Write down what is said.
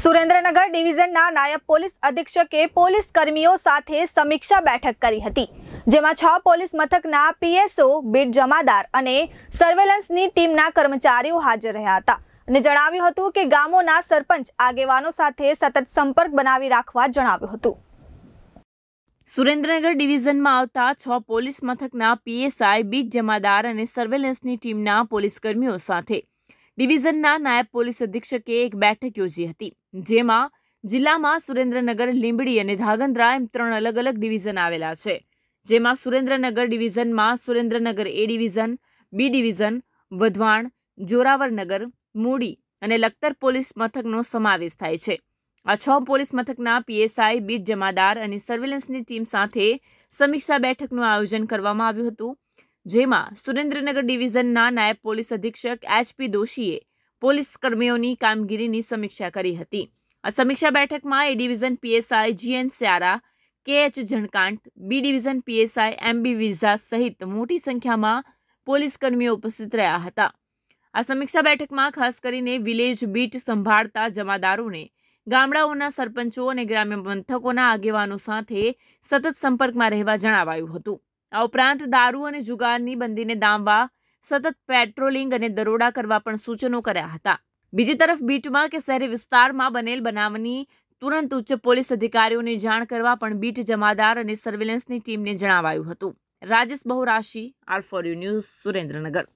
સુરેન્દ્રનગર ડિવિઝનના નાયબ police અધિક્ષકે police કર્મીઓ સાથે સમીક્ષા બેઠક કરી હતી જેમાં છ પોલીસ મથકના પીએસઓ બીટ જમાદાર અને સર્વેલન્સની ટીમના કર્મચારીઓ હાજર રહ્યા હતા અને જણાવ્યું હતું કે ગામોના સરપંચ આગેવાનો સાથે સતત સંપર્ક બનાવી રાખવા જણાવ્યું હતું સુરેન્દ્રનગર ડિવિઝનમાં આવતા છ પોલીસ મથકના પીએસઆઈ બીટ જમાદાર અને સર્વેલન્સની ટીમના પોલીસ કર્મીઓ સાથે ડિવિઝનના નાયબ પોલીસ અધિક્ષકે એક બેઠક યોજી હતી જેમાં જિલ્લામાં સુરેન્દ્રનગર લીંબડી અને ધાગંદ્રા એમ ત્રણ અલગ અલગ ડિવિઝન આવેલા છે જેમાં સુરેન્દ્રનગર ડિવિઝનમાં Surendranagar A division B division Wadhwan Joravarnagar મૂડી અને લખતર પોલીસ મથકનો સમાવેશ થાય છે આ છ પોલીસ મથકના પીએસઆઈ બીટ જમાદાર અને સર્વેલન્સની ટીમ સાથે સમીક્ષા બેઠકનું આયોજન કરવામાં આવ્યું હતું જેમાં સુરેન્દ્રનગર ડિવિઝનના નાયબ પોલીસ અધિક્ષક એચપી દોશીએ પોલીસ કર્મીઓની કામગીરીની સમીક્ષા કરી હતી આ સમીક્ષા બેઠકમાં એ ડિવિઝન પીએસઆઈ જીએન સ્યારા કે એચ જણકાંટ બી ડિવિઝન પીએસઆઈ એમબી વિઝા સહિત મોટી સંખ્યામાં પોલીસ કર્મીઓ ઉપસ્થિત રહ્યા હતા આ સમીક્ષા બેઠકમાં ખાસ કરીને વિલેજ બીટ સંભાળતા જમાદારોને ગામડાઓના સરપંચો અને ગ્રામ્ય પંથકોના આગેવાનો સાથે સતત સંપર્કમાં રહેવા જણાવાયું હતું આ ઉપરાંત દારૂ અને જુગારની બંદીને દામવા સતત પેટ્રોલિંગ અને દરોડા કરવા પણ સૂચનો કર્યા હતા બીજી તરફ બીટમાં કે શહેરી વિસ્તારમાં બનેલ બનાવની તુરંત ઉચ્ચ પોલીસ અધિકારીઓને જાણ કરવા પણ બીટ જમાદાર અને સર્વેલન્સની ટીમને જણાવાયું હતું રાજેશ બહુરાશી R four U news Surendranagar